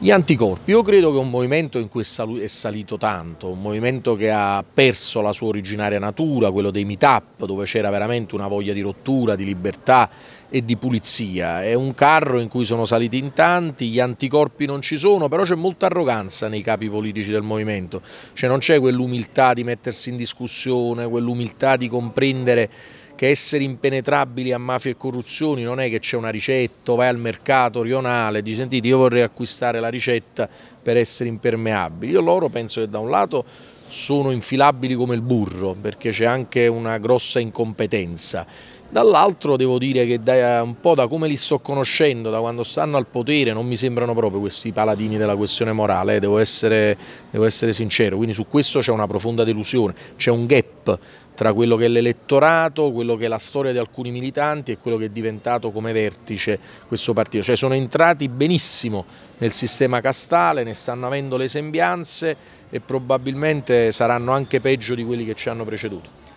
Gli anticorpi, io credo che un movimento in cui è salito tanto, un movimento che ha perso la sua originaria natura, quello dei meetup, dove c'era veramente una voglia di rottura, di libertà e di pulizia, è un carro in cui sono saliti in tanti, gli anticorpi non ci sono, però c'è molta arroganza nei capi politici del movimento, cioè non c'è quell'umiltà di mettersi in discussione, quell'umiltà di comprendere che essere impenetrabili a mafie e corruzioni non è che c'è una ricetta, vai al mercato rionale, ti sentite io vorrei acquistare la ricetta per essere impermeabili. Io loro penso che da un lato sono infilabili come il burro perché c'è anche una grossa incompetenza. Dall'altro devo dire che da, un po' da come li sto conoscendo, da quando stanno al potere, non mi sembrano proprio questi paladini della questione morale, eh, devo, essere, devo essere sincero, quindi su questo c'è una profonda delusione, c'è un gap tra quello che è l'elettorato, quello che è la storia di alcuni militanti e quello che è diventato come vertice questo partito. Cioè sono entrati benissimo nel sistema castale, ne stanno avendo le sembianze e probabilmente saranno anche peggio di quelli che ci hanno preceduto.